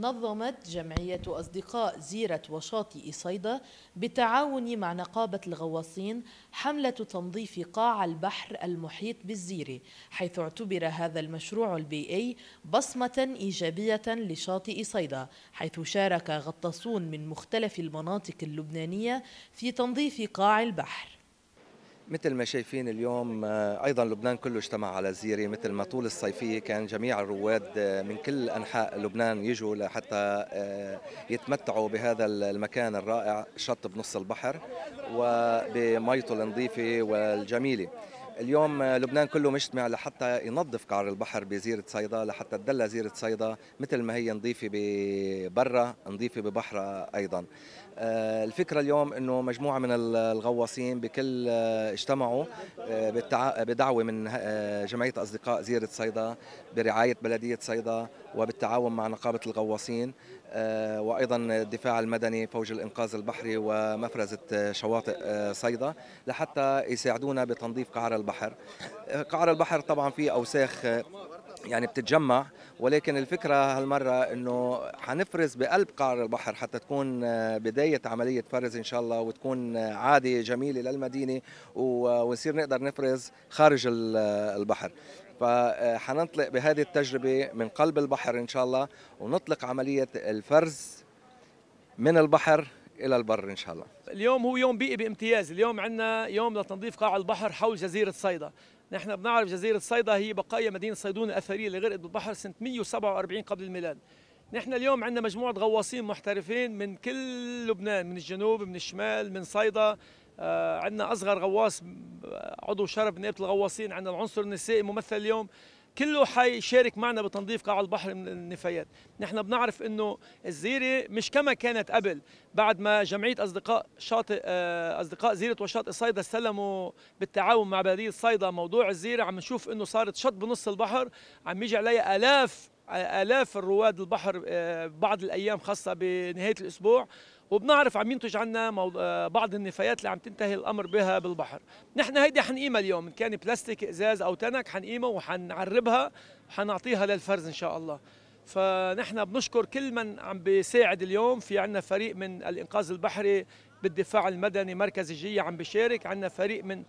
نظمت جمعية أصدقاء زيرة وشاطئ صيدا بالتعاون مع نقابة الغواصين حملة تنظيف قاع البحر المحيط بالزيرة حيث اعتبر هذا المشروع البيئي بصمة إيجابية لشاطئ صيدا حيث شارك غطاسون من مختلف المناطق اللبنانية في تنظيف قاع البحر مثل ما شايفين اليوم آه، ايضا لبنان كله اجتمع على الزيره مثل ما طول الصيفيه كان جميع الرواد آه، من كل انحاء لبنان يجوا لحتى آه، يتمتعوا بهذا المكان الرائع شط بنص البحر وبميته النظيفه والجميله اليوم لبنان كله مجتمع لحتى ينظف قعر البحر بزيرة صيدا لحتى تدلى زيرة صيدا مثل ما هي نظيفة ببرا نظيفة ببحرها أيضا آه، الفكرة اليوم أنه مجموعة من الغواصين بكل آه، اجتمعوا آه، بدعوة من جمعية أصدقاء زيرة صيدا برعاية بلدية صيدا وبالتعاون مع نقابة الغواصين آه، وأيضا الدفاع المدني فوج الإنقاذ البحري ومفرزة آه، شواطئ آه، صيدا لحتى يساعدونا بتنظيف قعر البحر قعر البحر طبعا فيه أوساخ يعني بتتجمع ولكن الفكره هالمره انه حنفرز بقلب قعر البحر حتى تكون بدايه عمليه فرز ان شاء الله وتكون عادي جميله للمدينه ونصير نقدر نفرز خارج البحر فحنطلق بهذه التجربة من قلب البحر إن شاء الله ونطلق عملية الفرز من البحر الى البر ان شاء الله اليوم هو يوم بيئي بامتياز اليوم عندنا يوم لتنظيف قاع البحر حول جزيره صيدا نحن بنعرف جزيره صيدا هي بقايا مدينه صيدون الاثريه اللي غرقت بالبحر سنه 147 قبل الميلاد نحن اليوم عندنا مجموعه غواصين محترفين من كل لبنان من الجنوب من الشمال من صيدا آه، عندنا اصغر غواص عضو شرف نيابه الغواصين عندنا العنصر النسائي ممثل اليوم كله حيشارك معنا بتنظيف قاع البحر من النفايات نحن بنعرف انه الزيره مش كما كانت قبل بعد ما جمعيه اصدقاء شاطئ آه، اصدقاء زيره وشاطئ صيدا استلموا بالتعاون مع بلديه صيدا موضوع الزيره عم نشوف انه صارت شط بنص البحر عم يجي عليها الاف الاف الرواد البحر آه، بعض الايام خاصه بنهايه الاسبوع وبنعرف عم ينتج عنا آه، بعض النفايات اللي عم تنتهي الامر بها بالبحر نحن هيدي حنقيمها اليوم ان كان بلاستيك ازاز او تنك حنقيمها وحنعربها وحنعطيها للفرز ان شاء الله فنحن بنشكر كل من عم بيساعد اليوم في عندنا فريق من الانقاذ البحري بالدفاع المدني مركز الجية عم بشارك عندنا فريق من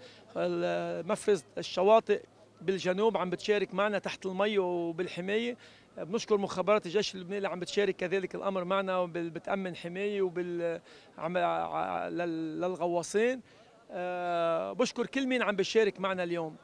مفرز الشواطئ بالجنوب عم بتشارك معنا تحت المي وبالحماية بنشكر مخابرات الجيش اللبناني اللي عم بتشارك كذلك الامر معنا بتامن حمايه وبال عم للغواصين آه، بشكر كل مين عم بيشارك معنا اليوم